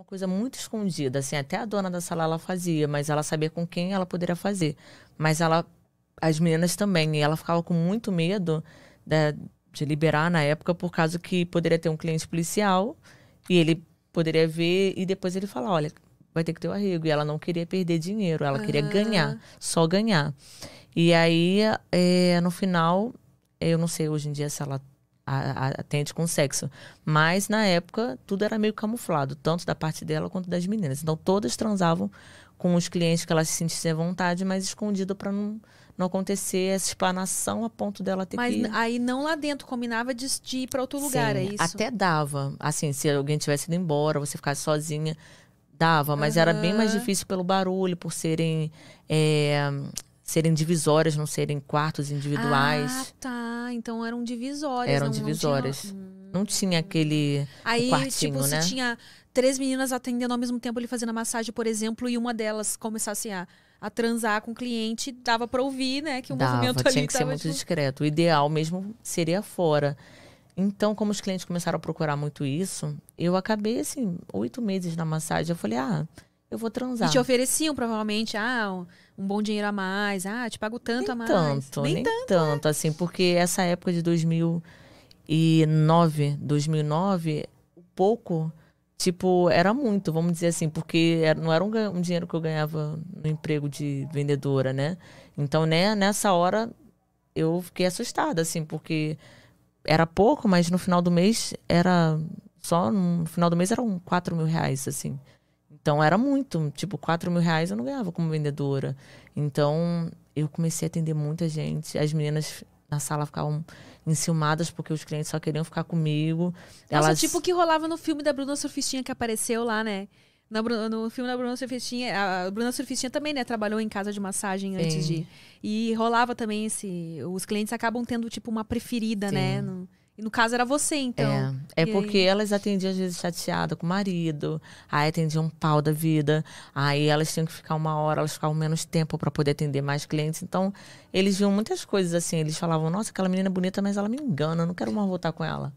uma coisa muito escondida, assim, até a dona da sala ela fazia, mas ela sabia com quem ela poderia fazer. Mas ela, as meninas também, e ela ficava com muito medo de, de liberar na época, por causa que poderia ter um cliente policial e ele poderia ver e depois ele falar, olha, vai ter que ter o arrego. E ela não queria perder dinheiro, ela queria ah. ganhar, só ganhar. E aí, é, no final, eu não sei hoje em dia se ela a, a, atende com sexo. Mas na época tudo era meio camuflado, tanto da parte dela quanto das meninas. Então todas transavam com os clientes que elas se sentissem à vontade, mas escondido para não, não acontecer essa explanação a ponto dela ter mas que. Mas aí não lá dentro, combinava de, de ir para outro Sim, lugar, é isso? Até dava. Assim, se alguém tivesse ido embora, você ficasse sozinha dava, mas uhum. era bem mais difícil pelo barulho, por serem é, serem divisórias, não serem quartos individuais. Ah, tá. Então eram divisórias. Eram não, divisórias. Não tinha, hum. não tinha aquele Aí, quartinho, tipo, né? se tinha três meninas atendendo ao mesmo tempo, ele fazendo a massagem, por exemplo, e uma delas começasse a a transar com o cliente, dava para ouvir, né? Que o dava, movimento ali tinha que ser muito tipo... discreto. O ideal mesmo seria fora. Então, como os clientes começaram a procurar muito isso, eu acabei, assim, oito meses na massagem. Eu falei, ah, eu vou transar. E te ofereciam, provavelmente, ah, um bom dinheiro a mais. Ah, te pago tanto nem a mais. Tanto, nem, nem tanto, tanto né? assim, porque essa época de 2009, 2009, pouco, tipo, era muito, vamos dizer assim, porque não era um, um dinheiro que eu ganhava no emprego de vendedora, né? Então, né, nessa hora eu fiquei assustada, assim, porque era pouco, mas no final do mês era só no final do mês eram 4 mil reais, assim. Então era muito, tipo, 4 mil reais eu não ganhava como vendedora. Então eu comecei a atender muita gente. As meninas na sala ficavam enciumadas porque os clientes só queriam ficar comigo. Nossa, Elas... tipo que rolava no filme da Bruna Surfistinha que apareceu lá, né? Na, no filme da Bruna Surfistinha, a Bruna Surfistinha também, né, trabalhou em casa de massagem Sim. antes de. E rolava também esse. Os clientes acabam tendo, tipo, uma preferida, né, Sim. né? No... E no caso era você, então. É, é porque aí? elas atendiam às vezes chateada com o marido, aí atendiam um pau da vida, aí elas tinham que ficar uma hora, elas ficavam menos tempo para poder atender mais clientes. Então, eles viam muitas coisas assim, eles falavam: "Nossa, aquela menina é bonita, mas ela me engana, eu não quero mais voltar com ela".